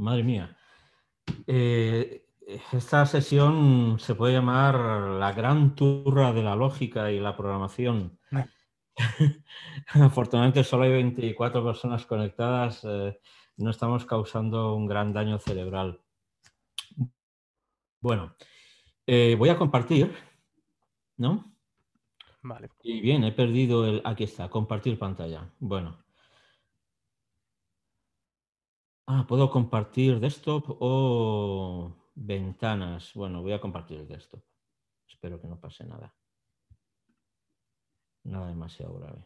Madre mía. Eh, esta sesión se puede llamar la gran turra de la lógica y la programación. Afortunadamente solo hay 24 personas conectadas. Eh, no estamos causando un gran daño cerebral. Bueno, eh, voy a compartir, ¿no? Vale. Y bien, he perdido el... Aquí está, compartir pantalla. Bueno. Ah, puedo compartir desktop o ventanas. Bueno, voy a compartir el desktop. Espero que no pase nada. Nada demasiado grave.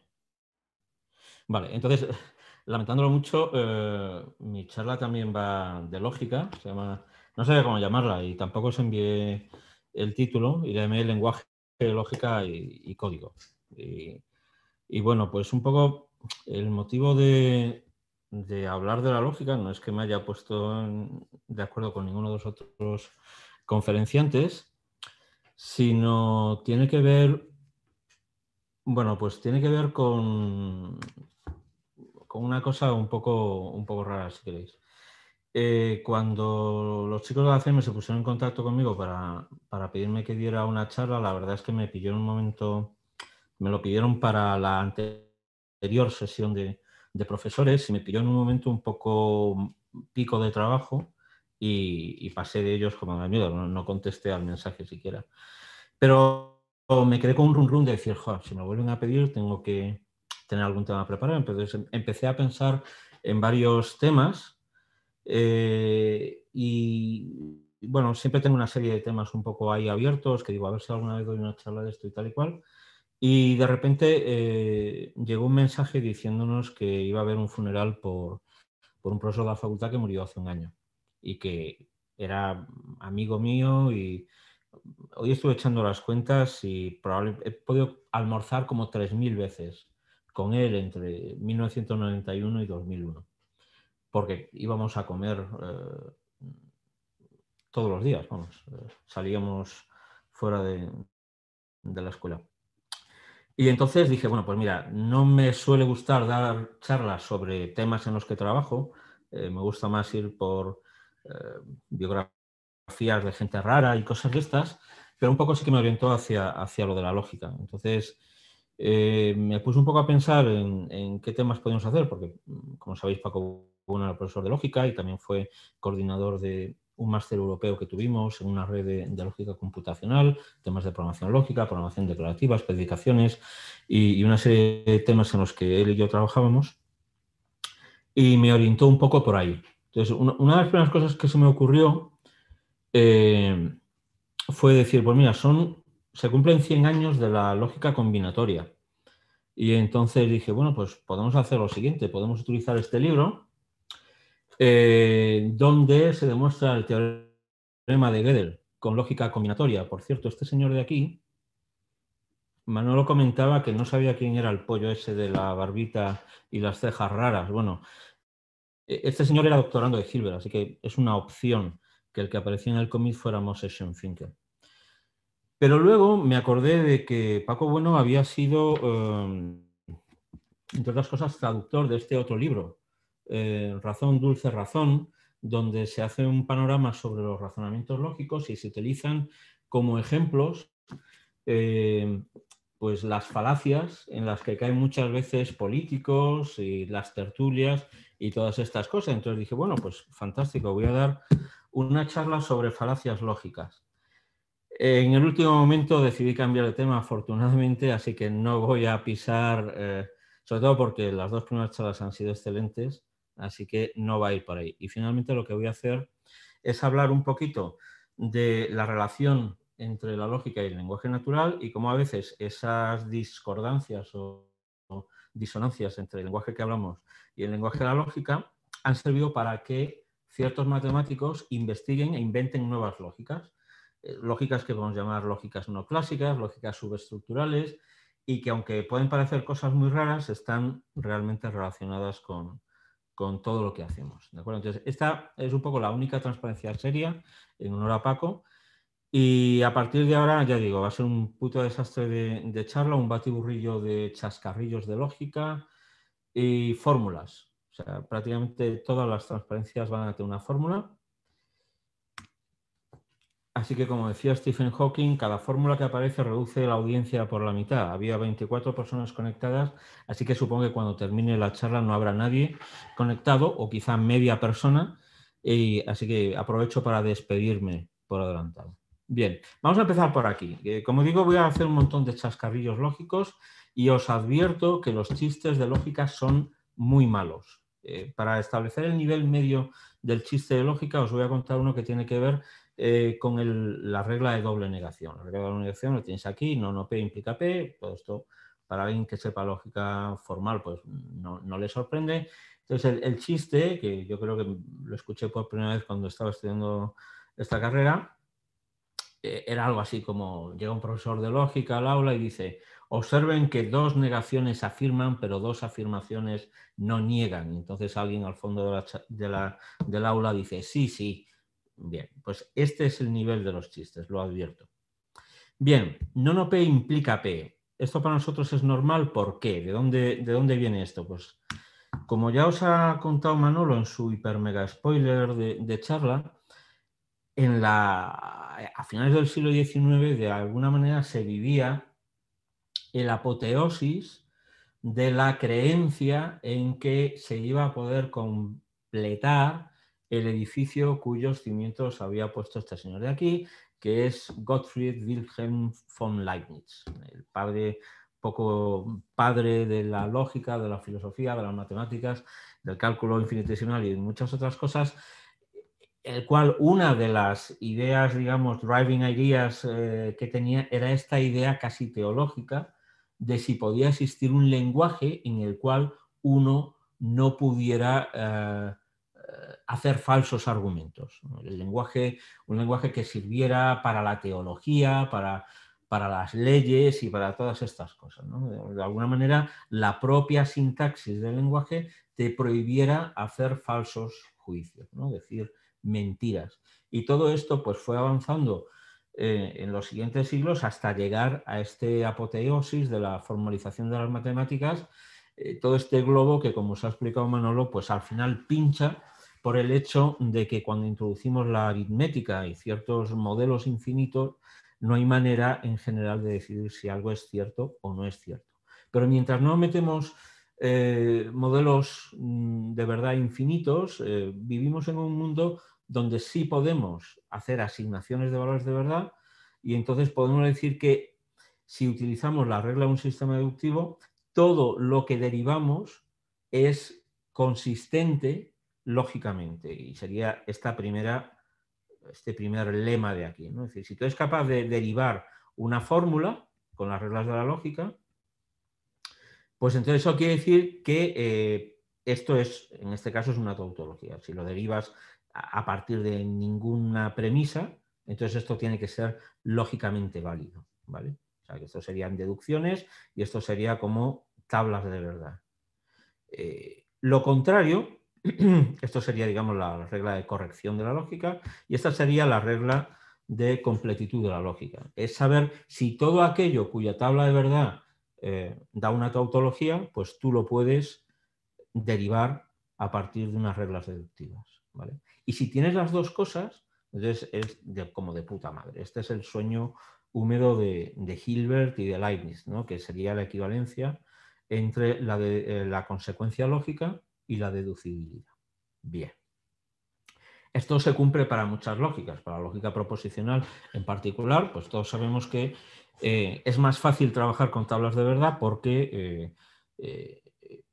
Vale, entonces, lamentándolo mucho, eh, mi charla también va de lógica. llama, no sé cómo llamarla y tampoco os envié el título y llamé lenguaje, lógica y, código. y bueno, pues un poco el motivo de, de hablar de la lógica, no es que me haya puesto de acuerdo con ninguno de los otros conferenciantes, sino tiene que ver, bueno, pues tiene que ver con, con una cosa un poco, un poco rara, si queréis. Eh, cuando los chicos de la CEM se pusieron en contacto conmigo para, para, pedirme que diera una charla, la verdad es que me pilló en un momento, me lo pidieron para la anterior sesión de, de profesores y me pilló en un momento un poco mm, pico de trabajo y, pasé de ellos como la miedo, no, contesté al mensaje siquiera. Pero me quedé con un run run de decir, si me vuelven a pedir tengo que tener algún tema preparado. Entonces em, empecé a pensar en varios temas eh, y bueno, siempre tengo una serie de temas un poco ahí abiertos que digo, a ver si alguna vez doy una charla de esto y tal y cual. Y de repente eh, llegó un mensaje diciéndonos que iba a haber un funeral por, un profesor de la facultad que murió hace un año y que era amigo mío y hoy estuve echando las cuentas y probablemente he podido almorzar como 3.000 veces con él entre 1991 y 2001, porque íbamos a comer eh, todos los días, vamos, eh, salíamos fuera de, de la escuela. Y entonces dije, bueno, pues mira, no me suele gustar dar charlas sobre temas en los que trabajo, eh, me gusta más ir por eh, biografías de gente rara y cosas de estas, pero un poco sí que me orientó hacia, hacia lo de la lógica. Entonces, eh, me puse un poco a pensar en, en, qué temas podíamos hacer, porque mm, como sabéis, Paco Buna era profesor de lógica y también fue coordinador de, un máster europeo que tuvimos en una red de, lógica computacional, temas de programación lógica, programación declarativa, especificaciones y, una serie de temas en los que él y yo trabajábamos. Y me orientó un poco por ahí. Entonces, una, de las primeras cosas que se me ocurrió eh, fue decir, pues mira, son, se cumplen 100 años de la lógica combinatoria. Y entonces dije, bueno, pues podemos hacer lo siguiente, podemos utilizar este libro eh, donde se demuestra el teorema de Gödel con lógica combinatoria. Por cierto, este señor de aquí, Manolo comentaba que no sabía quién era el pollo ese de la barbita y las cejas raras. Bueno, e-, este señor era doctorando de Hilbert, así que es una opción que el que aparecía en el cómic fuera Moses Schoenfinkel. Pero luego me acordé de que Paco Bueno había sido, em, entre otras cosas, traductor de este otro libro, eh, razón, Dulce Razón, donde se hace un panorama sobre los razonamientos lógicos y se utilizan como ejemplos eh, pues las falacias en las que caen muchas veces políticos y las tertulias y todas estas cosas. Entonces dije, bueno, pues fantástico, voy a dar una charla sobre falacias lógicas. En el último momento decidí cambiar de tema, afortunadamente, así que no voy a pisar, eh, sobre todo porque las dos primeras charlas han sido excelentes, así que no va a ir por ahí. Y finalmente lo que voy a hacer es hablar un poquito de la relación entre la lógica y el lenguaje natural y cómo a veces esas discordancias o, disonancias entre el lenguaje que hablamos y el lenguaje de la lógica han servido para que ciertos matemáticos investiguen e inventen nuevas lógicas, eh, lógicas que podemos llamar lógicas no clásicas, lógicas subestructurales, y que aunque pueden parecer cosas muy raras, están realmente relacionadas con, con todo lo que hacemos. ¿de Entonces, esta es un poco la única transparencia seria en honor a Paco. Y a partir de ahora, ya digo, va a ser un puto desastre de, de charla, un batiburrillo de chascarrillos de lógica y fórmulas. O sea, prácticamente todas las transparencias van a tener una fórmula. Así que, como decía Stephen Hawking, cada fórmula que aparece reduce la audiencia por la mitad. Había 24 personas conectadas, así que supongo que cuando termine la charla no habrá nadie conectado o quizá media persona. así que aprovecho para despedirme por adelantado. Bien, vamos a empezar por aquí. Eh, como digo, voy a hacer un montón de chascarrillos lógicos y os advierto que los chistes de lógica son muy malos. Eh, para establecer el nivel medio del chiste de lógica, os voy a contar uno que tiene que ver eh, con la regla de doble negación. La regla de doble negación lo tienes aquí, no, no P implica P, todo pues esto para alguien que sepa lógica formal pues no, le sorprende. Entonces el, chiste, que yo creo que lo escuché por primera vez cuando estaba estudiando esta carrera, eh, era algo así como llega un profesor de lógica al aula y dice, observen que dos negaciones afirman, pero dos afirmaciones no niegan. Entonces alguien al fondo del aula dice, sí, sí, Bien, pues este es el nivel de los chistes, lo advierto. Bien, nono P implica P. Esto para nosotros es normal, ¿por qué? ¿De dónde, de dónde viene esto? Pues como ya os ha contado Manolo en su hiper mega spoiler de, de charla, en la, a finales del siglo XIX de alguna manera se vivía el apoteosis de la creencia en que se iba a poder completar el edificio cuyos cimientos había puesto este señor de aquí, que es Gottfried Wilhelm von Leibniz, el padre poco padre de la lógica, de la filosofía, de las matemáticas, del cálculo infinitesimal y de muchas otras cosas, el cual una de las ideas, digamos, driving ideas eh, que tenía era esta idea casi teológica de si podía existir un lenguaje en el cual uno no pudiera eh, hacer falsos argumentos. El lenguaje, un lenguaje que sirviera para la teología, para, las leyes y para todas estas cosas. De alguna manera, la propia sintaxis del lenguaje te prohibiera hacer falsos juicios, ¿no? decir mentiras. Y todo esto pues, fue avanzando eh, en los siguientes siglos hasta llegar a este apoteosis de la formalización de las matemáticas, eh, todo este globo que, como os ha explicado Manolo, pues al final pincha por el hecho de que cuando introducimos la aritmética y ciertos modelos infinitos, no hay manera en general de decidir si algo es cierto o no es cierto. Pero mientras no metemos eh, modelos mm, de verdad infinitos, eh, vivimos en un mundo donde sí podemos hacer asignaciones de valores de verdad y entonces podemos decir que si utilizamos la regla de un sistema deductivo, todo lo que derivamos es consistente lógicamente. Y sería esta primera, este primer lema de aquí. Es decir, si tú eres capaz de derivar una fórmula con las reglas de la lógica, pues entonces eso quiere decir que eh, esto es, en este caso, es una tautología. Si lo derivas a partir de ninguna premisa, entonces esto tiene que ser lógicamente válido. ¿vale? O sea, que esto serían deducciones y esto sería como tablas de verdad. Eh, lo contrario, Esto sería, digamos, la regla de corrección de la lógica y esta sería la regla de completitud de la lógica. Es saber si todo aquello cuya tabla de verdad eh, da una tautología, pues tú lo puedes derivar a partir de unas reglas deductivas. Y si tienes las dos cosas, entonces es como de puta madre. Este es el sueño húmedo de, de Hilbert y de Leibniz, que sería la equivalencia entre la, de, eh, la consecuencia lógica y la deducibilidad. Bien. Esto se cumple para muchas lógicas, para la lógica proposicional en particular, pues todos sabemos que eh, es más fácil trabajar con tablas de verdad porque eh, eh,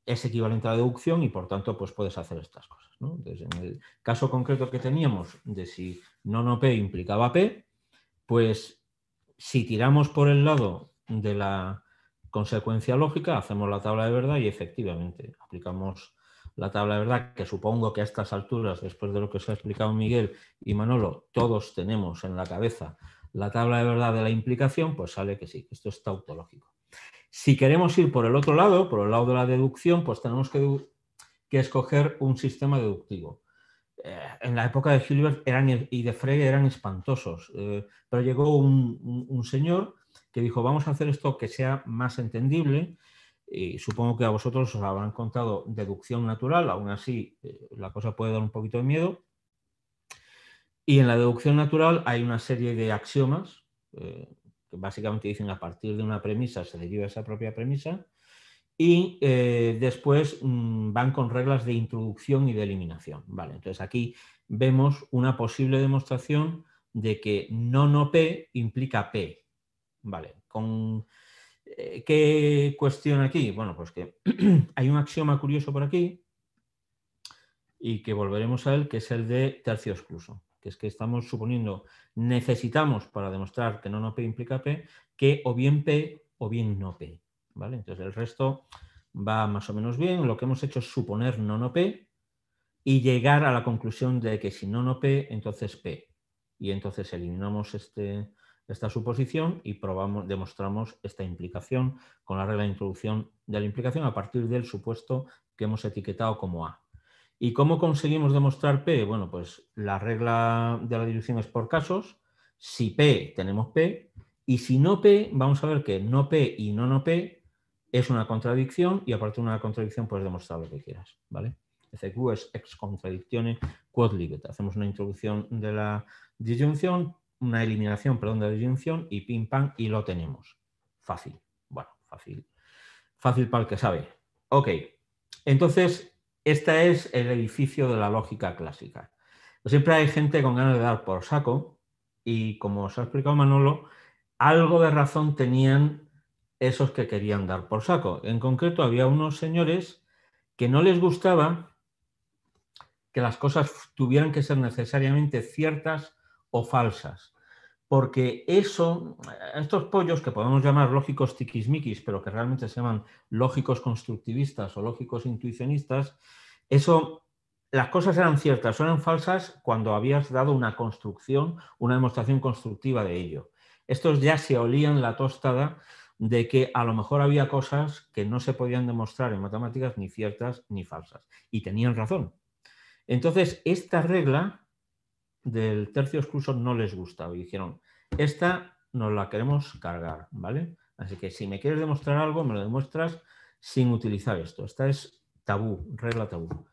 es equivalente a la deducción y por tanto pues puedes hacer estas cosas. en el caso concreto que teníamos de si no no P implicaba P, pues si tiramos por el lado de la consecuencia lógica, hacemos la tabla de verdad y efectivamente aplicamos la tabla de verdad, que supongo que a estas alturas, después de lo que os ha explicado Miguel y Manolo, todos tenemos en la cabeza la tabla de verdad de la implicación, pues sale que sí, esto es tautológico. Si queremos ir por el otro lado, por el lado de la deducción, pues tenemos que, escoger un sistema deductivo. Eh, en la época de Hilbert eran, y de Frege eran espantosos, eh, pero llegó un señor que dijo, vamos a hacer esto que sea más entendible y eh, supongo que a vosotros os habrán contado deducción natural, aún así eh, la cosa puede dar un poquito de miedo. Y en la deducción natural hay una serie de axiomas eh, que básicamente dicen a partir de una premisa se deriva esa propia premisa y después mm, van con reglas de introducción y de eliminación. Vale, entonces aquí vemos una posible demostración de que no no P implica P. Vale, con eh, ¿Qué cuestión aquí? Bueno, pues que hay un axioma curioso por aquí y que volveremos a él, que es el de tercio excluso, que es que estamos suponiendo, necesitamos para demostrar que no no P implica P, que o bien P o bien no P. Entonces el resto va más o menos bien, lo que hemos hecho es suponer no no P y llegar a la conclusión de que si no no P, entonces P. Y entonces eliminamos este, esta suposición y probamos, demostramos esta implicación con la regla de introducción de la implicación a partir del supuesto que hemos etiquetado como A. ¿Y cómo conseguimos demostrar P? Bueno, pues la regla de la dilución es por casos. Si P, tenemos P. Y si no P, vamos a ver que no P y no no P es una contradicción y aparte de una contradicción puedes demostrar lo que quieras. ¿vale? FQ es ex contradictione quod Hacemos una introducción de la disyunción, una eliminación, perdón, de disyunción y pim pam y lo tenemos. Fácil. Bueno, fácil. Fácil para el que sabe. Ok. Entonces, este es el edificio de la lógica clásica. Siempre hay gente con ganas de dar por saco y como os ha explicado Manolo, algo de razón tenían esos que querían dar por saco. En concreto, había unos señores que no les gustaba que las cosas tuvieran que ser necesariamente ciertas o falsas porque eso, eh, estos pollos que podemos llamar lógicos tiquismiquis, pero que realmente se llaman lógicos constructivistas o lógicos intuicionistas, eso, las cosas eran ciertas, eran falsas cuando habías dado una construcción, una demostración constructiva de ello. Estos ya se olían la tostada de que a lo mejor había cosas que no se podían demostrar en matemáticas ni ciertas ni falsas, y tenían razón. Entonces, esta regla del tercio excluso no les gustaba y dijeron, esta nos la queremos cargar, ¿vale? Así que si me quieres demostrar algo, me lo demuestras sin utilizar esto. Esta es tabú, regla tabú.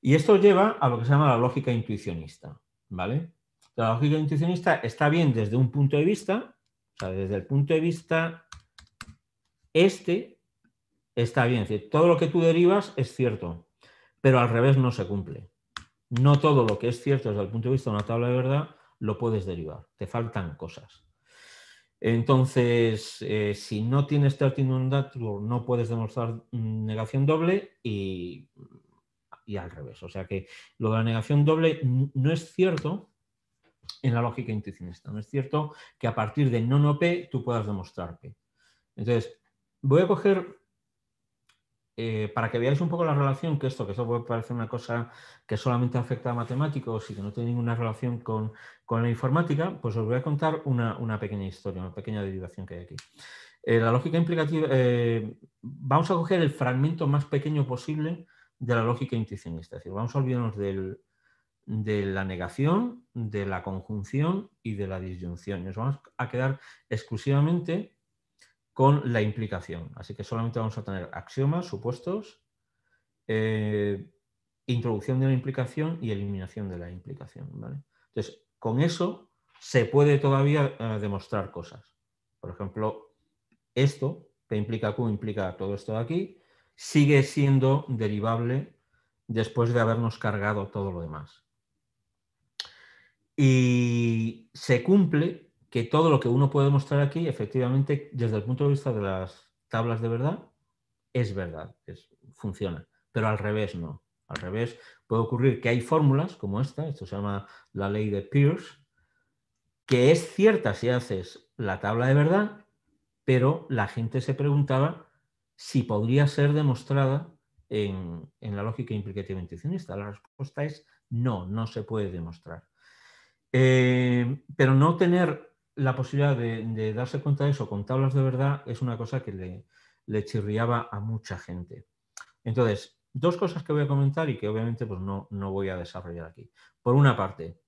Y esto lleva a lo que se llama la lógica intuicionista, ¿vale? La lógica intuicionista está bien desde un punto de vista, o sea, desde el punto de vista este, está bien. todo lo que tú derivas es cierto, pero al revés no se cumple. No todo lo que es cierto desde el punto de vista de una tabla de verdad lo puedes derivar. Te faltan cosas. Entonces, eh, si no tienes 13 no puedes demostrar mm, negación doble y, y, al revés. O sea que lo de la negación doble no es cierto en la lógica intuicionista. No es cierto que a partir de no no p tú puedas demostrar P. Entonces, voy a coger eh, para que veáis un poco la relación que esto, que esto puede parecer una cosa que solamente afecta a matemáticos y que no tiene ninguna relación con, la informática, pues os voy a contar una, pequeña historia, una pequeña derivación que hay aquí. Eh, la lógica implicativa, eh, vamos a coger el fragmento más pequeño posible de la lógica intuicionista, es decir, vamos a olvidarnos de la negación, de la conjunción y de la disyunción. Nos vamos a quedar exclusivamente con la implicación. Así que solamente vamos a tener axiomas, supuestos, eh, introducción de la implicación y eliminación de la implicación. Entonces, con eso se puede todavía eh, demostrar cosas. Por ejemplo, esto, que implica Q implica todo esto de aquí, sigue siendo derivable después de habernos cargado todo lo demás. Y se cumple que todo lo que uno puede mostrar aquí, efectivamente, desde el punto de vista de las tablas de verdad, es verdad, es, funciona, pero al revés no. Al revés, puede ocurrir que hay fórmulas como esta, esto se llama la ley de Peirce, que es cierta si haces la tabla de verdad, pero la gente se preguntaba si podría ser demostrada en, la lógica implicativa intuicionista. La respuesta es no, no se puede demostrar. Eh, pero no tener la posibilidad de, darse cuenta de eso con tablas de verdad es una cosa que le, le, chirriaba a mucha gente. Entonces, dos cosas que voy a comentar y que obviamente pues no, no voy a desarrollar aquí. Por una parte,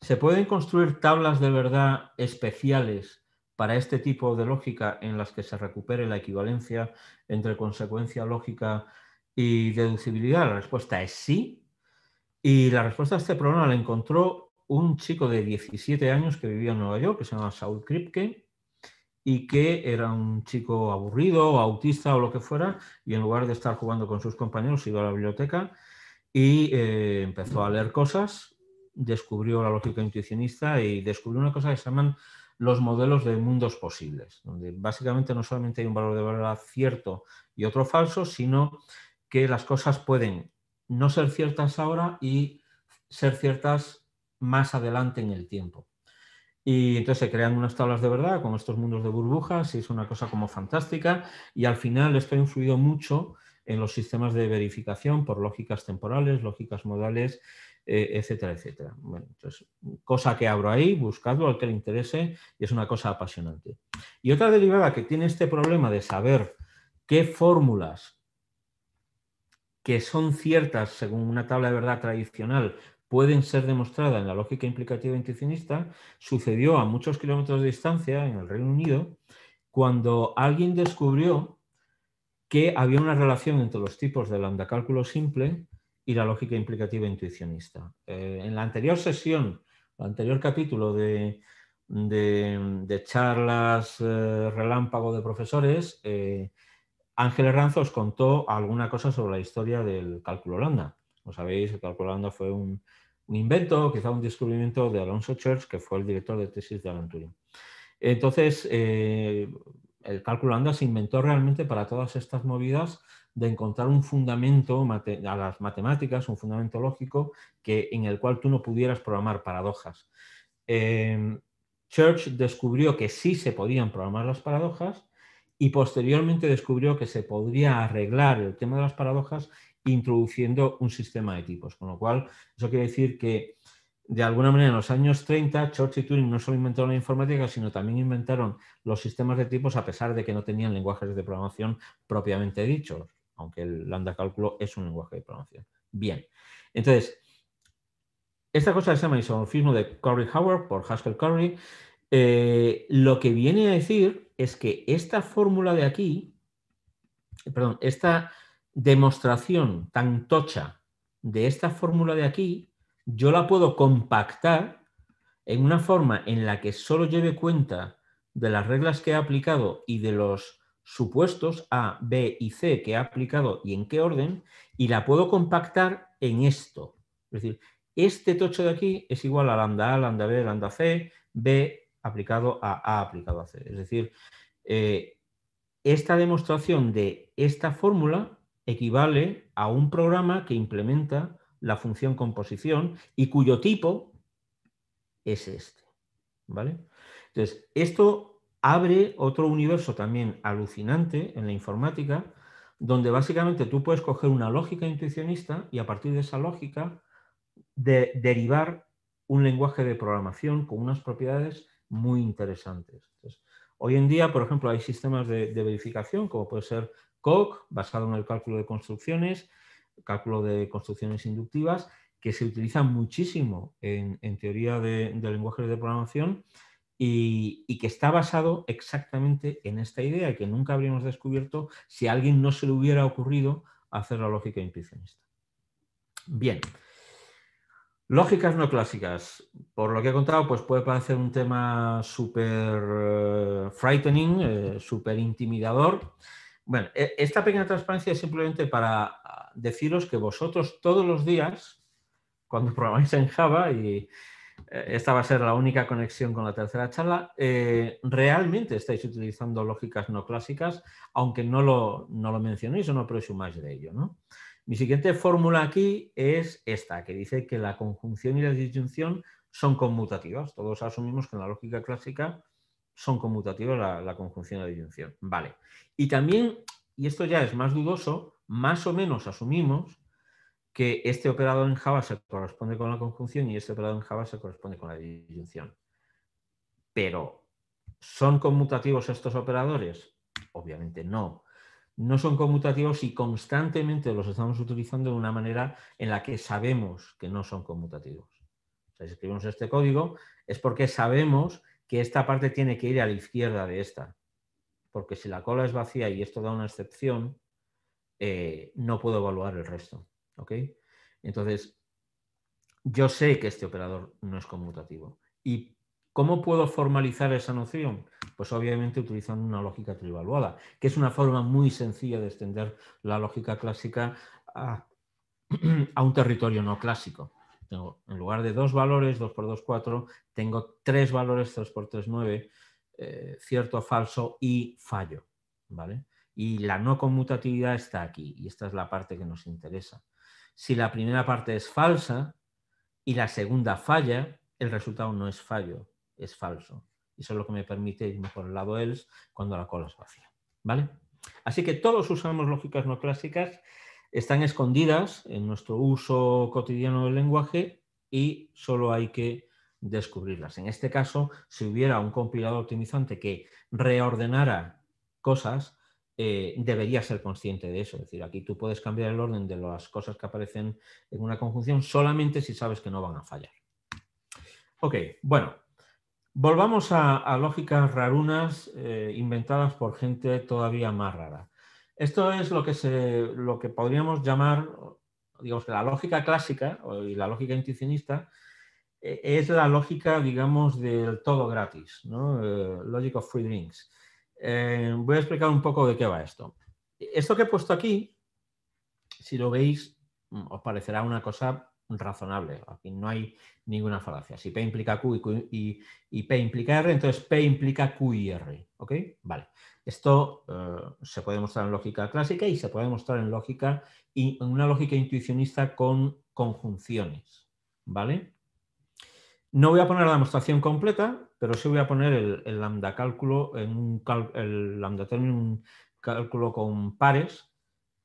¿se pueden construir tablas de verdad especiales para este tipo de lógica en las que se recupere la equivalencia entre consecuencia lógica y deducibilidad? La respuesta es sí. Y la respuesta a este problema la encontró un chico de 17 años que vivía en Nueva York, que se llama Saul Kripke, y que era un chico aburrido, autista o lo que fuera, y en lugar de estar jugando con sus compañeros, iba a la biblioteca y eh, empezó a leer cosas, descubrió la lógica intuicionista y descubrió una cosa que se llaman los modelos de mundos posibles, donde básicamente no solamente hay un valor de verdad cierto y otro falso, sino que las cosas pueden no ser ciertas ahora y ser ciertas más adelante en el tiempo. Y entonces se crean unas tablas de verdad con estos mundos de burbujas y es una cosa como fantástica. Y al final esto ha influido mucho en los sistemas de verificación por lógicas temporales, lógicas modales, eh, etcétera, etcétera. Bueno, entonces, cosa que abro ahí, buscadlo al que le interese y es una cosa apasionante. Y otra derivada que tiene este problema de saber qué fórmulas que son ciertas según una tabla de verdad tradicional pueden ser demostradas en la lógica implicativa intuicionista, sucedió a muchos kilómetros de distancia en el Reino Unido, cuando alguien descubrió que había una relación entre los tipos de lambda cálculo simple y la lógica implicativa intuicionista. Eh, en la anterior sesión, el anterior capítulo de, charlas eh, relámpago de profesores, eh, Ángel Ángeles os contó alguna cosa sobre la historia del cálculo lambda. Como sabéis, el cálculo lambda fue un, un invento quizá un descubrimiento de Alonso Church, que fue el director de tesis de Alan Entonces, eh, el cálculo ANDA se inventó realmente para todas estas movidas de encontrar un fundamento a las matemáticas, un fundamento lógico que, en el cual tú no pudieras programar paradojas. Eh, Church descubrió que sí se podían programar las paradojas y posteriormente descubrió que se podría arreglar el tema de las paradojas introduciendo un sistema de tipos. Con lo cual, eso quiere decir que, de alguna manera, en los años 30, Church y Turing no solo inventaron la informática, sino también inventaron los sistemas de tipos, a pesar de que no tenían lenguajes de programación propiamente dichos, aunque el lambda cálculo es un lenguaje de programación. Bien, entonces, esta cosa se llama isomorfismo de Curry-Howard por Haskell Curry. Eh, lo que viene a decir es que esta fórmula de aquí, perdón, esta demostración tan tocha de esta fórmula de aquí, yo la puedo compactar en una forma en la que solo lleve cuenta de las reglas que he aplicado y de los supuestos A, B y C que he aplicado y en qué orden, y la puedo compactar en esto. Es decir, este tocho de aquí es igual a lambda A, lambda B, lambda C, B, aplicado a A aplicado a C. Es decir, eh, esta demostración de esta fórmula equivale a un programa que implementa la función composición y cuyo tipo es este. ¿Vale? Entonces, esto abre otro universo también alucinante en la informática, donde básicamente tú puedes coger una lógica intuicionista y a partir de esa lógica derivar un lenguaje de programación con unas propiedades muy interesantes. hoy en día, por ejemplo, hay sistemas de, verificación, como puede ser Koch, basado en el cálculo de construcciones, cálculo de construcciones inductivas, que se utilizan muchísimo en, teoría de, lenguajes de programación y, que está basado exactamente en esta idea que nunca habríamos descubierto si a alguien no se le hubiera ocurrido hacer la lógica intuicionista. Bien, Lógicas no clásicas. Por lo que he contado, pues puede parecer un tema súper eh, frightening, eh, súper intimidador. Bueno, e-, esta pequeña transparencia es simplemente para ah, deciros que vosotros todos los días, cuando programáis en Java, y eh, esta va a ser la única conexión con la tercera charla, realmente estáis utilizando lógicas no clásicas, aunque no lo, mencionéis o no presumáis de ello. ¿no? Mi siguiente fórmula aquí es esta, que dice que la conjunción y la disyunción son conmutativas. Todos asumimos que en la lógica clásica son conmutativas la, conjunción y la disyunción. Vale. Y también, y esto ya es más dudoso, más o menos asumimos que este operador en Java se corresponde con la conjunción y este operador en Java se corresponde con la disyunción. Pero, ¿son conmutativos estos operadores? Obviamente no no son conmutativos y constantemente los estamos utilizando de una manera en la que sabemos que no son conmutativos. si escribimos este código es porque sabemos que esta parte tiene que ir a la izquierda de esta. Porque si la cola es vacía y esto da una excepción, eh, no puedo evaluar el resto. Entonces, yo sé que este operador no es conmutativo y ¿Cómo puedo formalizar esa noción? Pues obviamente utilizando una lógica trivaluada, que es una forma muy sencilla de extender la lógica clásica a, un territorio no clásico. Tengo, en lugar de dos valores, 2 por 2, 4, tengo tres valores, 3 x 3, 9, cierto, falso y fallo. ¿vale? Y la no conmutatividad está aquí, y esta es la parte que nos interesa. Si la primera parte es falsa y la segunda falla, el resultado no es fallo, es falso. Y eso es lo que me permite irme por el lado else cuando la cola es vacía. ¿Vale? Así que todos usamos lógicas no clásicas, están escondidas en nuestro uso cotidiano del lenguaje y solo hay que descubrirlas. En este caso, si hubiera un compilador optimizante que reordenara cosas, eh, debería ser consciente de eso. Es decir, aquí tú puedes cambiar el orden de las cosas que aparecen en una conjunción solamente si sabes que no van a fallar. Ok, bueno, Volvamos a, lógicas rarunas eh, inventadas por gente todavía más rara. Esto es lo que, se, lo que podríamos llamar, digamos que la lógica clásica y la lógica intuicionista e, es la lógica, digamos, del todo gratis, ¿no? Eh, logic of free drinks. Eh, voy a explicar un poco de qué va esto. Esto que he puesto aquí, si lo veis, os parecerá una cosa razonable. Aquí no hay ninguna falacia. Si P implica Q y, P implica R, entonces P implica Q y R. Vale. Esto eh, se puede mostrar en lógica clásica y se puede mostrar en lógica en una lógica intuicionista con conjunciones. ¿Vale? No voy a poner la demostración completa, pero sí voy a poner el, lambda cálculo en el lambda término un cálculo con pares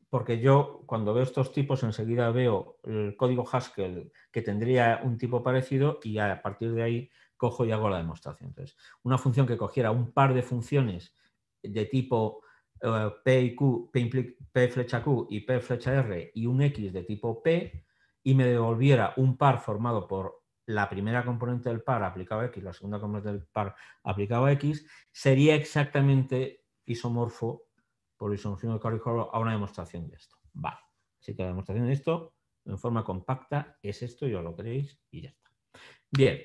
porque yo cuando veo estos tipos enseguida veo el código Haskell que tendría un tipo parecido y a partir de ahí cojo y hago la demostración. Entonces, una función que cogiera un par de funciones de tipo eh, P, y Q, P, P, flecha Q y P flecha R y un X de tipo P y me devolviera un par formado por la primera componente del par aplicado a X, la segunda componente del par aplicado a X, sería exactamente isomorfo por disolución de Curry a una demostración de esto. Vale. Así que la demostración de esto, en forma compacta, es esto, ya lo creéis y ya está. Bien.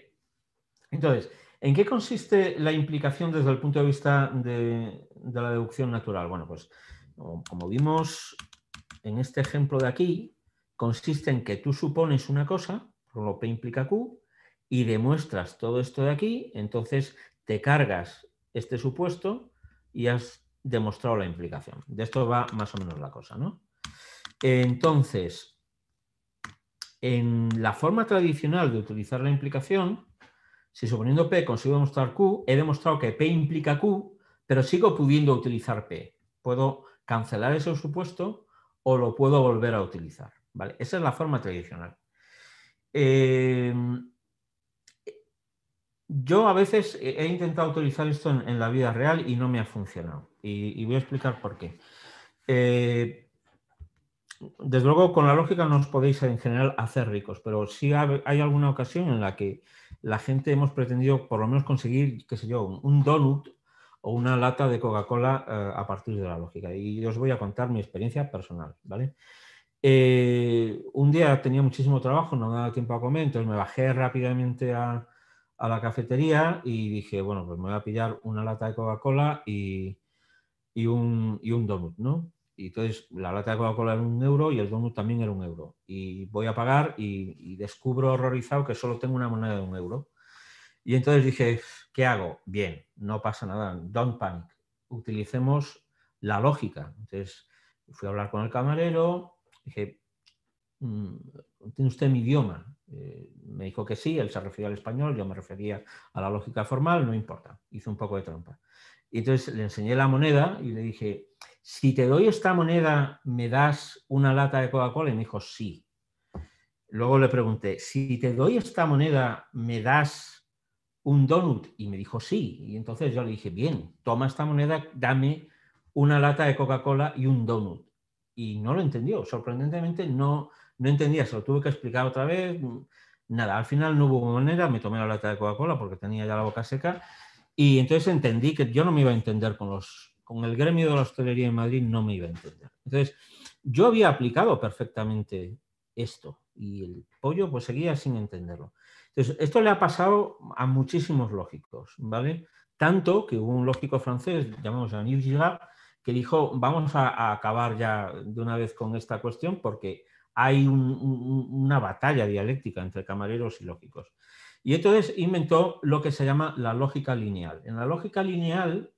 Entonces, ¿en qué consiste la implicación desde el punto de vista de, de la deducción natural? Bueno, pues como vimos en este ejemplo de aquí, consiste en que tú supones una cosa, por lo que implica Q, y demuestras todo esto de aquí, entonces te cargas este supuesto y has demostrado la implicación. De esto va más o menos la cosa, ¿no? Entonces, en la forma tradicional de utilizar la implicación, si suponiendo P consigo demostrar Q, he demostrado que P implica Q, pero sigo pudiendo utilizar P. Puedo cancelar ese supuesto o lo puedo volver a utilizar. ¿vale? Esa es la forma tradicional. Eh, yo a veces he intentado utilizar esto en, la vida real y no me ha funcionado. Y, voy a explicar por qué. Eh, desde luego, con la lógica no os podéis en general hacer ricos, pero sí hay alguna ocasión en la que la gente hemos pretendido por lo menos conseguir, qué sé yo, un donut o una lata de Coca-Cola eh, a partir de la lógica. Y os voy a contar mi experiencia personal, ¿vale? Eh, un día tenía muchísimo trabajo, no me daba tiempo a comer, entonces me bajé rápidamente a, a la cafetería y dije, bueno, pues me voy a pillar una lata de Coca-Cola y, un, un donut, ¿no? Y entonces la lata de Coca-Cola era un euro y el donut también era un euro. Y voy a pagar y, descubro horrorizado que solo tengo una moneda de un euro. Y entonces dije, ¿qué hago? Bien, no pasa nada, don't panic. Utilicemos la lógica. Entonces fui a hablar con el camarero, dije, mm, ¿tiene usted mi idioma? Eh, me dijo que sí, él se refería al español, yo me refería a la lógica formal, no importa, hizo un poco de trompa Y entonces le enseñé la moneda y le dije, si te doy esta moneda, ¿me das una lata de Coca-Cola? Y me dijo, sí. Luego le pregunté, si te doy esta moneda, ¿me das un donut? Y me dijo, sí. Y entonces yo le dije, bien, toma esta moneda, dame una lata de Coca-Cola y un donut. Y no lo entendió, sorprendentemente no, no entendía, se lo tuve que explicar otra vez. Mm, nada, al final no hubo manera, me tomé la lata de Coca-Cola porque tenía ya la boca seca y entonces entendí que yo no me iba a entender con los con el gremio de la hostelería en Madrid no me iba a entender. Entonces, yo había aplicado perfectamente esto y el pollo pues seguía sin entenderlo. Entonces, esto le ha pasado a muchísimos lógicos, ¿vale? Tanto que hubo un lógico francés, llamamos a Nils Gilard que dijo, vamos a, a, acabar ya de una vez con esta cuestión porque hay una batalla dialéctica entre camareros y lógicos. Y entonces inventó lo que se llama la lógica lineal. En la lógica lineal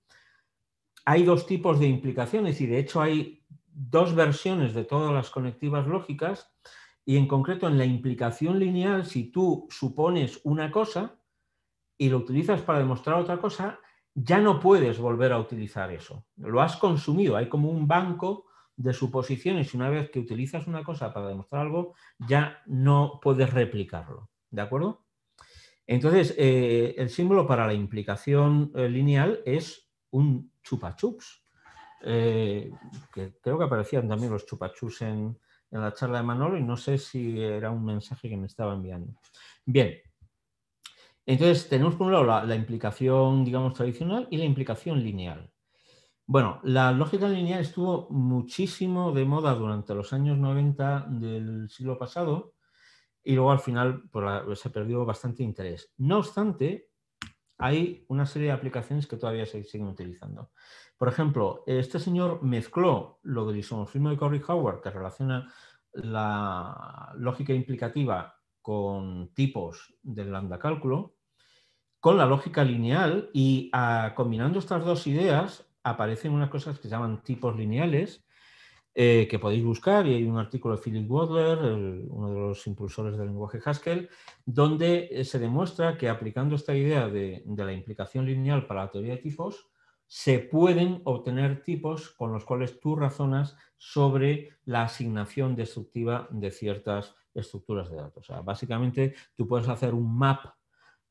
hay dos tipos de implicaciones y de hecho hay dos versiones de todas las conectivas lógicas y en concreto en la implicación lineal, si tú supones una cosa y lo utilizas para demostrar otra cosa, ya no puedes volver a utilizar eso. Lo has consumido, hay como un banco de suposiciones y una vez que utilizas una cosa para demostrar algo, ya no puedes replicarlo. ¿De acuerdo? Entonces, eh, el símbolo para la implicación eh, lineal es un chupachups, eh, que creo que aparecían también los chupachups en, en la charla de Manolo y no sé si era un mensaje que me estaba enviando. Bien, entonces tenemos por un lado la implicación, digamos, tradicional y la implicación lineal. Bueno, la lógica lineal estuvo muchísimo de moda durante los años 90 del siglo pasado y luego al final pues, se perdió bastante interés. No obstante, hay una serie de aplicaciones que todavía se siguen utilizando. Por ejemplo, este señor mezcló lo del isomorfismo de Corey Howard, que relaciona la lógica implicativa con tipos del lambda cálculo, con la lógica lineal y ah, combinando estas dos ideas aparecen unas cosas que se llaman tipos lineales, eh, que podéis buscar, y hay un artículo de Philip Wadler, uno de los impulsores del lenguaje Haskell, donde eh, se demuestra que aplicando esta idea de, la implicación lineal para la teoría de tipos, se pueden obtener tipos con los cuales tú razonas sobre la asignación destructiva de ciertas estructuras de datos. O sea, básicamente tú puedes hacer un map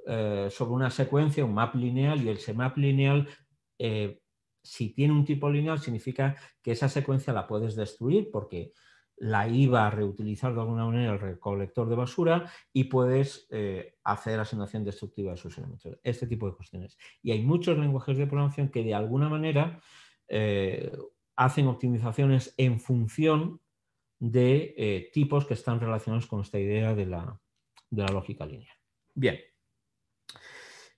eh, sobre una secuencia, un map lineal, y ese map lineal si tiene un tipo lineal, significa que esa secuencia la puedes destruir porque la iba a reutilizar de alguna manera el recolector de basura y puedes eh, hacer asignación destructiva de sus elementos. Este tipo de cuestiones. Y hay muchos lenguajes de programación que de alguna manera eh, hacen optimizaciones en función de eh, tipos que están relacionados con esta idea de la, de la lógica lineal. Bien.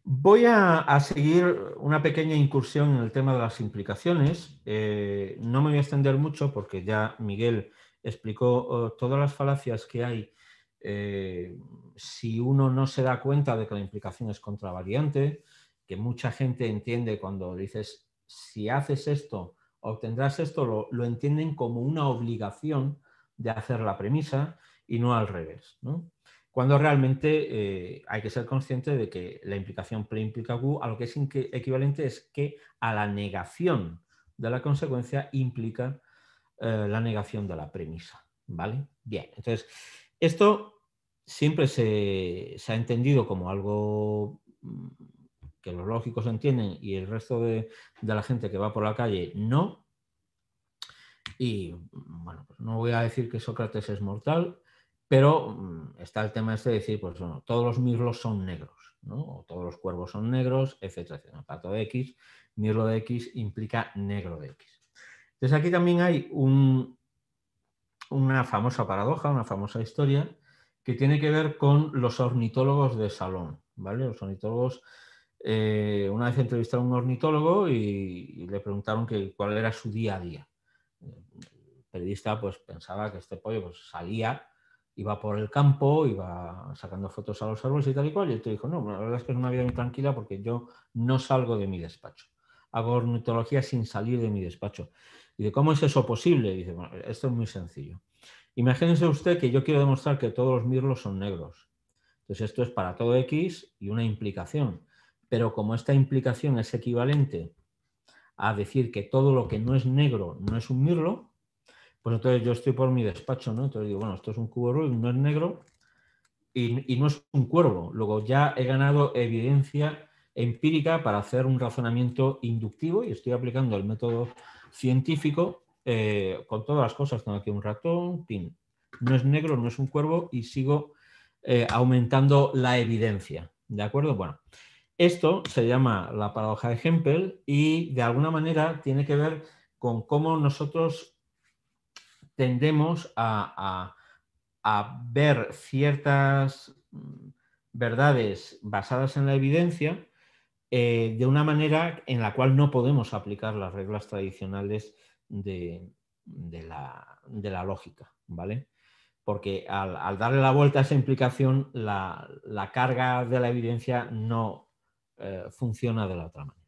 Voy a, seguir una pequeña incursión en el tema de las implicaciones. Eh, no me voy a extender mucho porque ya Miguel explicó oh, todas las falacias que hay eh, si uno no se da cuenta de que la implicación es contravariante, que mucha gente entiende cuando dices si haces esto, obtendrás esto, lo, lo entienden como una obligación de hacer la premisa y no al revés. ¿no? cuando realmente eh, hay que ser consciente de que la implicación pre implica Q a lo que es equivalente es que a la negación de la consecuencia implica eh, la negación de la premisa. ¿Vale? Bien, entonces, esto siempre se, ha entendido como algo mm, que los lógicos entienden y el resto de, de la gente que va por la calle no, y mm, bueno, pues no voy a decir que Sócrates es mortal, pero mm, está el tema este de decir, pues bueno, todos los mirlos son negros, ¿no? O todos los cuervos son negros, etcétera, etcétera. Pato de X, mirlo de X implica negro de X. Entonces aquí también hay una famosa paradoja, una famosa historia, que tiene que ver con los ornitólogos de salón, ¿vale? Los ornitólogos, eh, una vez entrevistaron a un ornitólogo y, le preguntaron que, cuál era su día a día. El periodista pues pensaba que este pollo pues, salía iba por el campo, iba sacando fotos a los árboles y tal y cual. Y te dijo, no, la verdad es que es una vida muy tranquila porque yo no salgo de mi despacho. Hago ornitología sin salir de mi despacho. Y de cómo es eso posible? dice, bueno, esto es muy sencillo. Imagínense usted que yo quiero demostrar que todos los mirlos son negros. Entonces esto es para todo X y una implicación. Pero como esta implicación es equivalente a decir que todo lo que no es negro no es un mirlo, pues entonces yo estoy por mi despacho, ¿no? Entonces digo, bueno, esto es un cubo rojo, no es negro y, no es un cuervo. Luego ya he ganado evidencia empírica para hacer un razonamiento inductivo y estoy aplicando el método científico eh, con todas las cosas. Tengo aquí un ratón, pin. No es negro, no es un cuervo y sigo eh, aumentando la evidencia. ¿De acuerdo? Bueno, esto se llama la paradoja de Hempel y de alguna manera tiene que ver con cómo nosotros tendemos a, ver ciertas mm, verdades basadas en la evidencia eh, de una manera en la cual no podemos aplicar las reglas tradicionales de, la, lógica, ¿vale? Porque al, darle la vuelta a esa implicación, la, carga de la evidencia no eh, funciona de la otra manera.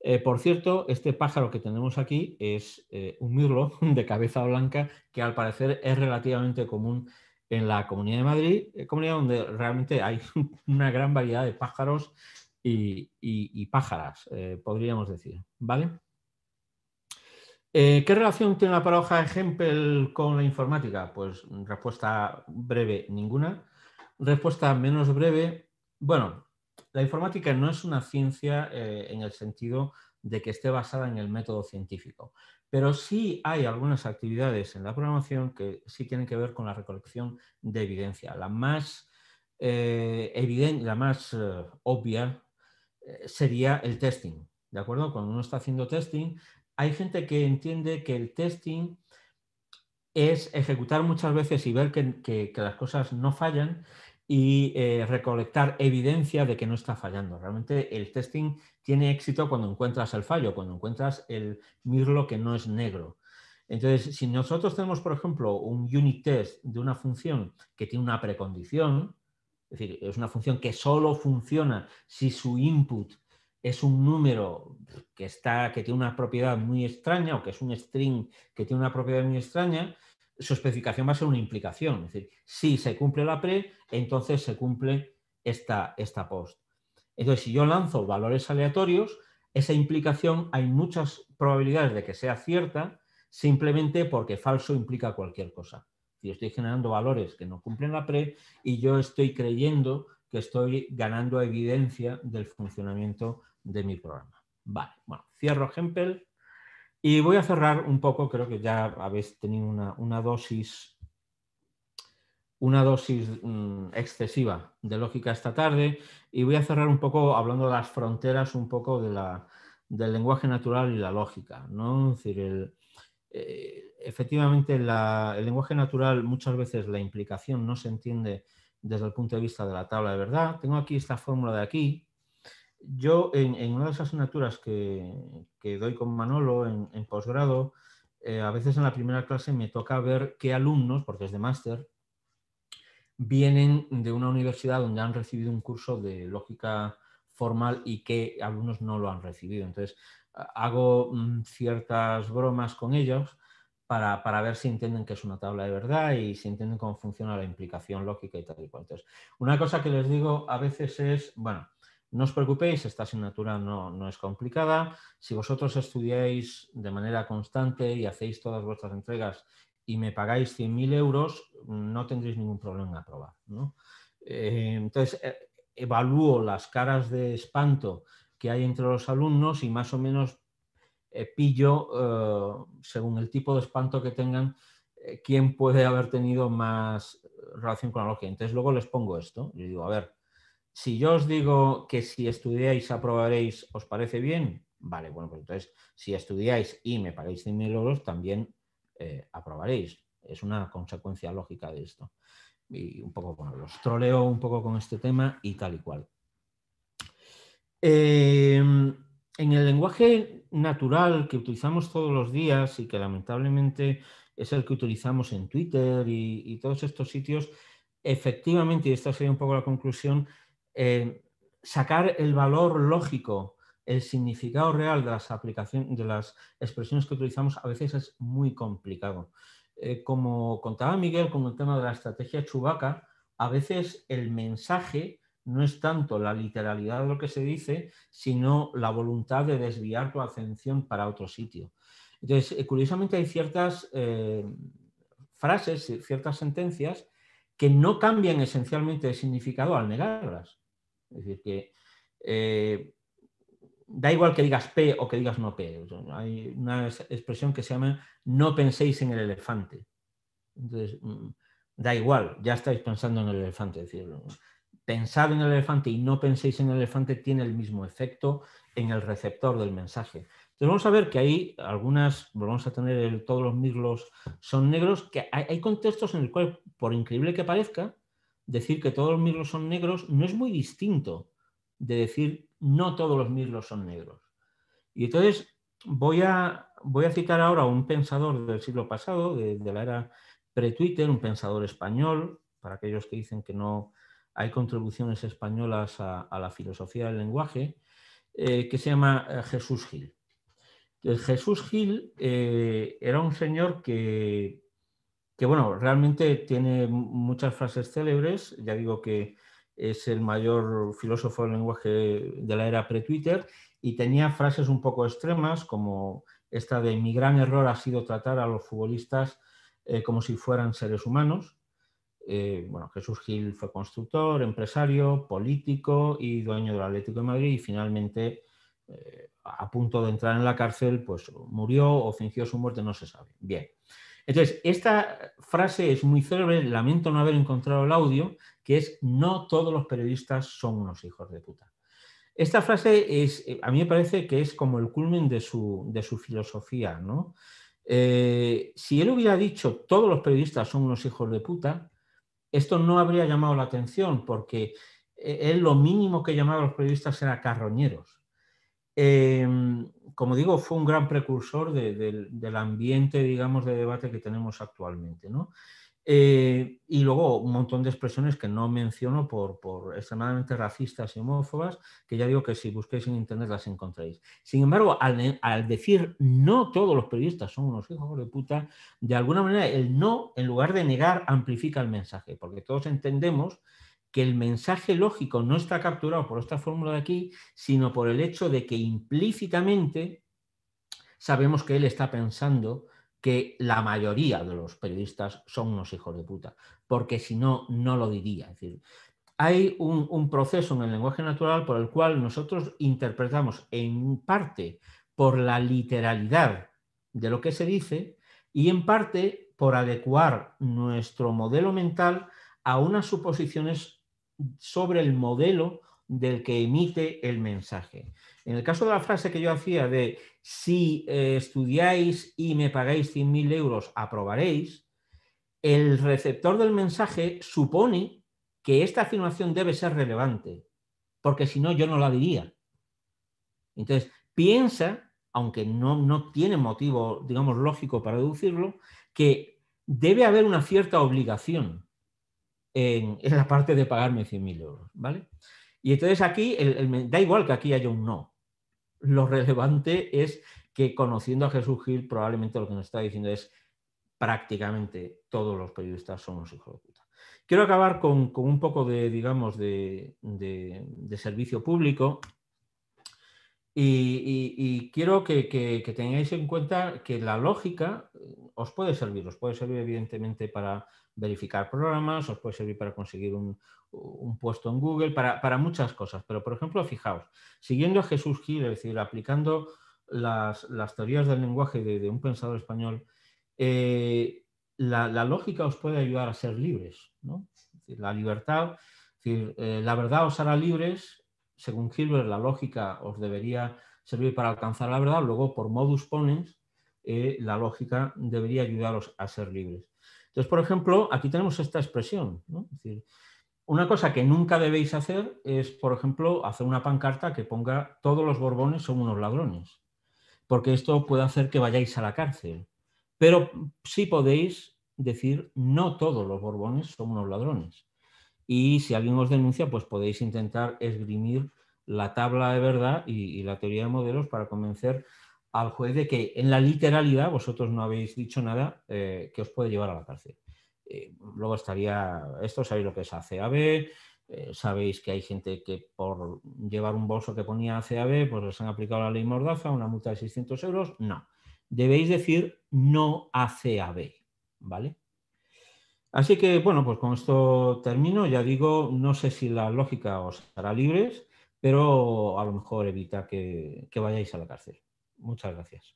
Eh, por cierto, este pájaro que tenemos aquí es eh, un mirlo de cabeza blanca que al parecer es relativamente común en la Comunidad de Madrid, eh, comunidad donde realmente hay una gran variedad de pájaros y, pájaras, podríamos decir. ¿vale? ¿Qué relación tiene la paradoja de Hempel con la informática? Pues respuesta breve, ninguna. Respuesta menos breve, bueno, la informática no es una ciencia eh, en el sentido de que esté basada en el método científico, pero sí hay algunas actividades en la programación que sí tienen que ver con la recolección de evidencia. La más, eh, evidente, la más eh, obvia sería el testing. ¿De acuerdo? Cuando uno está haciendo testing, hay gente que entiende que el testing es ejecutar muchas veces y ver que las cosas no fallan y eh, recolectar evidencia de que no está fallando. Realmente el testing tiene éxito cuando encuentras el fallo, cuando encuentras el mirlo que no es negro. Entonces, si nosotros tenemos, por ejemplo, un unit test de una función que tiene una precondición, es decir, es una función que solo funciona si su input es un número que, está, que tiene una propiedad muy extraña o que es un string que tiene una propiedad muy extraña, su especificación va a ser una implicación. Es decir, si se cumple la pre, entonces se cumple esta, esta post. Entonces, si yo lanzo valores aleatorios, esa implicación hay muchas probabilidades de que sea cierta, simplemente porque falso implica cualquier cosa. Yo estoy generando valores que no cumplen la pre y yo estoy creyendo que estoy ganando evidencia del funcionamiento de mi programa. Vale, bueno, cierro ejemplo. Y voy a cerrar un poco, creo que ya habéis tenido una, dosis, una dosis mm, excesiva de lógica esta tarde, y voy a cerrar un poco hablando de las fronteras, un poco de la, del lenguaje natural y la lógica. ¿no? decir, eh, efectivamente el lenguaje natural muchas veces la implicación no se entiende desde el punto de vista de la tabla de verdad. Tengo aquí esta fórmula de aquí, yo, en, una de las asignaturas que, doy con Manolo en, posgrado, eh, a veces en la primera clase me toca ver qué alumnos, porque es de máster, vienen de una universidad donde han recibido un curso de lógica formal y qué alumnos no lo han recibido. Entonces, hago mm, ciertas bromas con ellos para, para, ver si entienden que es una tabla de verdad y si entienden cómo funciona la implicación lógica y tal y cual. Entonces, una cosa que les digo a veces es, bueno, no os preocupéis, esta asignatura no, es complicada. Si vosotros estudiáis de manera constante y hacéis todas vuestras entregas y me pagáis 100.000 euros, no tendréis ningún problema en aprobar. Eh, entonces, eh, evalúo las caras de espanto que hay entre los alumnos y más o menos eh, pillo, según el tipo de espanto que tengan, quién puede haber tenido más relación con la lógica. Entonces luego les pongo esto. Yo digo, a ver, si yo os digo que si estudiáis aprobaréis, ¿os parece bien? Vale, bueno, pues entonces, si estudiáis y me pagáis 100.000 euros, también eh, aprobaréis. Es una consecuencia lógica de esto. Y un poco, bueno, los troleo un poco con este tema y tal y cual. Em, en el lenguaje natural que utilizamos todos los días y que lamentablemente es el que utilizamos en Twitter y todos estos sitios, efectivamente, y esta sería un poco la conclusión, eh, sacar el valor lógico, el significado real de las, de las expresiones que utilizamos a veces es muy complicado. Eh, como contaba Miguel con el tema de la estrategia chubaca, a veces el mensaje no es tanto la literalidad de lo que se dice, sino la voluntad de desviar tu atención para otro sitio. Entonces, eh, curiosamente hay ciertas frases, ciertas sentencias que no cambian esencialmente de significado al negarlas. Es decir, que eh, da igual que digas P o que digas no P. Hay una expresión que se llama no penséis en el elefante. Entonces, mm, da igual, ya estáis pensando en el elefante. Es decir, pensar en el elefante y no penséis en el elefante tiene el mismo efecto en el receptor del mensaje. Entonces vamos a ver que hay algunas, vamos a tener todos los mirlos son negros, que hay, hay contextos en los cuales por increíble que parezca, decir que todos los mirlos son negros no es muy distinto de decir no todos los mirlos son negros. Y entonces voy a, voy a citar ahora a un pensador del siglo pasado, de, la era pre-Twitter, un pensador español, para aquellos que dicen que no hay contribuciones españolas a, la filosofía del lenguaje, eh, que se llama eh, Jesús Gil. Eh, Jesús Gil era un señor que que bueno, realmente tiene muchas frases célebres, ya digo que es el mayor filósofo del lenguaje de la era pre-Twitter, y tenía frases un poco extremas, como esta de mi gran error ha sido tratar a los futbolistas eh, como si fueran seres humanos. Eh, bueno, Jesús Gil fue constructor, empresario, político y dueño del Atlético de Madrid y finalmente, eh, a punto de entrar en la cárcel, pues murió o fingió su muerte, no se sabe. Bien. Entonces, esta frase es muy célebre, lamento no haber encontrado el audio, que es, no todos los periodistas son unos hijos de puta. Esta frase es, eh, a mí me parece que es como el culmen de su, de su filosofía, ¿no? Eh, si él hubiera dicho todos los periodistas son unos hijos de puta, esto no habría llamado la atención porque eh, él lo mínimo que llamaba a los periodistas era carroñeros. Em, como digo, fue un gran precursor del ambiente, digamos, de debate que tenemos actualmente. ¿no? Eh, y luego un montón de expresiones que no menciono por, extremadamente racistas y homófobas, que ya digo que si busquéis en internet las encontráis. Sin embargo, al, al, decir no todos los periodistas son unos hijos de puta, de alguna manera el no, en lugar de negar, amplifica el mensaje, porque todos entendemos que el mensaje lógico no está capturado por esta fórmula de aquí, sino por el hecho de que implícitamente sabemos que él está pensando que la mayoría de los periodistas son unos hijos de puta, porque si no, no lo diría. decir, hay un, un, proceso en el lenguaje natural por el cual nosotros interpretamos en parte por la literalidad de lo que se dice y en parte por adecuar nuestro modelo mental a unas suposiciones sobre el modelo del que emite el mensaje. En el caso de la frase que yo hacía de si eh, estudiáis y me pagáis 100.000 euros, aprobaréis, el receptor del mensaje supone que esta afirmación debe ser relevante, porque si no yo no la diría. Entonces, piensa, aunque no, no tiene motivo, digamos, lógico para deducirlo, que debe haber una cierta obligación en, la parte de pagarme 100.000 euros, ¿vale? Y entonces aquí, da igual que aquí haya un no. Lo relevante es que conociendo a Jesús Gil, probablemente lo que nos está diciendo es prácticamente todos los periodistas son unos hijos de puta. Quiero acabar con, un poco de, digamos, de, de servicio público. Y, quiero que, tengáis en cuenta que la lógica eh, os puede servir, os puede servir evidentemente para verificar programas, os puede servir para conseguir un, puesto en Google, para, muchas cosas. Pero, por ejemplo, fijaos, siguiendo a Jesús Gil, es decir, aplicando las, teorías del lenguaje de, un pensador español, eh, la, lógica os puede ayudar a ser libres. la libertad, eh, la verdad os hará libres según Hilbert, la lógica os debería servir para alcanzar la verdad, luego por modus ponens, eh, la lógica debería ayudaros a ser libres. Entonces, por ejemplo, aquí tenemos esta expresión. una cosa que nunca debéis hacer es, por ejemplo, hacer una pancarta que ponga todos los borbones son unos ladrones, porque esto puede hacer que vayáis a la cárcel. Pero sí podéis decir no todos los borbones son unos ladrones y si alguien os denuncia, pues podéis intentar esgrimir la tabla de verdad y, la teoría de modelos para convencer al juez de que en la literalidad vosotros no habéis dicho nada eh, que os puede llevar a la cárcel. Eh, luego estaría esto, sabéis lo que es ACAB, eh, sabéis que hay gente que por llevar un bolso que ponía ACAB, pues les han aplicado la ley Mordaza, una multa de 600 euros. No, debéis decir no ACAB, ¿vale? Así que, bueno, pues con esto termino. Ya digo, no sé si la lógica os hará libres, pero a lo mejor evita que, vayáis a la cárcel. Muchas gracias.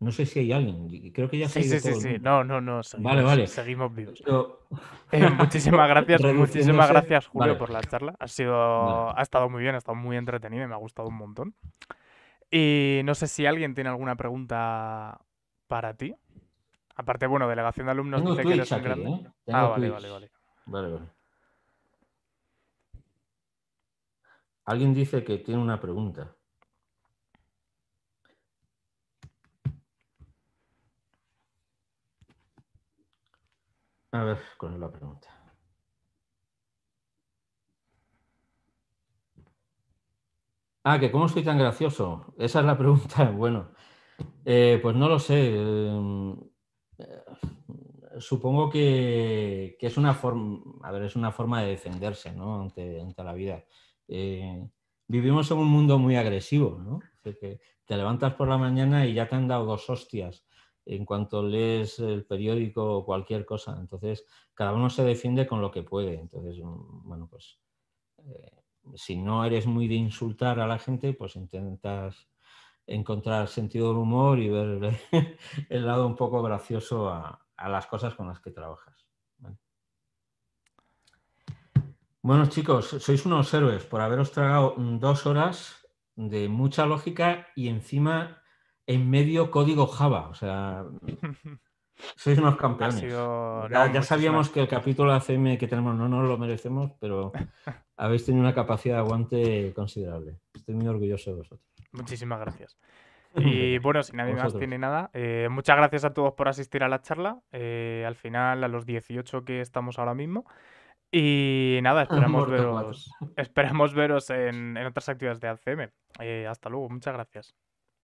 No sé si hay alguien, creo que ya se Sí, sí, sí, sí. No, no, no. vale, vale. Seguimos vivos. Eh, muchísimas gracias, muchísimas gracias, Julio, por la charla. Ha sido, ha estado muy bien, ha estado muy entretenido y me ha gustado un montón. Y no sé si alguien tiene alguna pregunta para ti? Aparte, bueno, delegación de alumnos dice que grande. ¿eh? ah, vale, vale, vale, vale, vale. Alguien dice que tiene una pregunta. A ver, con la pregunta. Ah, que cómo soy tan gracioso. Esa es la pregunta. Bueno, eh, pues no lo sé. Eh, supongo que, es una forma, a ver, es una forma de defenderse, ¿no? Ante, la vida. Eh, vivimos en un mundo muy agresivo, ¿no? Que te levantas por la mañana y ya te han dado dos hostias en cuanto lees el periódico o cualquier cosa. Entonces, cada uno se defiende con lo que puede. Entonces, bueno, pues si no eres muy de insultar a la gente, pues intentas encontrar sentido del humor y ver el, lado un poco gracioso a, las cosas con las que trabajas. Bueno. chicos, sois unos héroes por haberos tragado dos horas de mucha lógica y encima en medio código Java. O sea, sois unos campeones. ya, ya sabíamos que el capítulo ACM que tenemos no nos lo merecemos, pero habéis tenido una capacidad de aguante considerable. Estoy muy orgulloso de vosotros. Muchísimas gracias. Y bueno, si nadie más tiene nada, eh, muchas gracias a todos por asistir a la charla. Eh, al final, a los 18 que estamos ahora mismo. Y nada, esperamos veros, esperamos veros en, en otras actividades de ACM. Eh, hasta luego, muchas gracias.